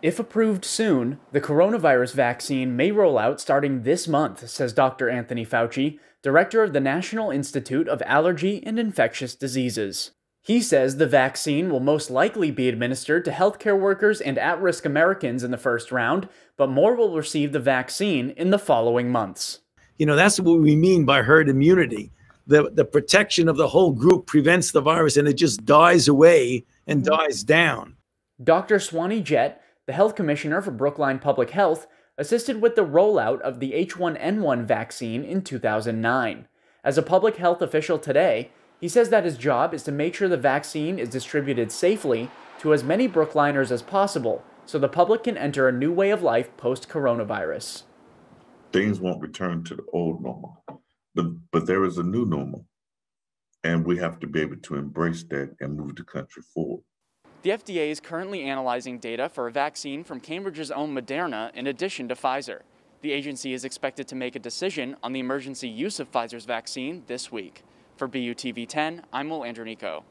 If approved soon, the coronavirus vaccine may roll out starting this month, says Dr. Anthony Fauci, director of the National Institute of Allergy and Infectious Diseases. He says the vaccine will most likely be administered to healthcare workers and at risk Americans in the first round, but more will receive the vaccine in the following months. You know, that's what we mean by herd immunity. The, the protection of the whole group prevents the virus and it just dies away and dies down. Dr. Swanee Jett, the health commissioner for Brookline Public Health assisted with the rollout of the H1N1 vaccine in 2009. As a public health official today, he says that his job is to make sure the vaccine is distributed safely to as many Brookliners as possible so the public can enter a new way of life post coronavirus. Things won't return to the old normal, but, but there is a new normal, and we have to be able to embrace that and move the country forward. The FDA is currently analyzing data for a vaccine from Cambridge's own Moderna in addition to Pfizer. The agency is expected to make a decision on the emergency use of Pfizer's vaccine this week. For BUTV 10, I'm Will Andronico.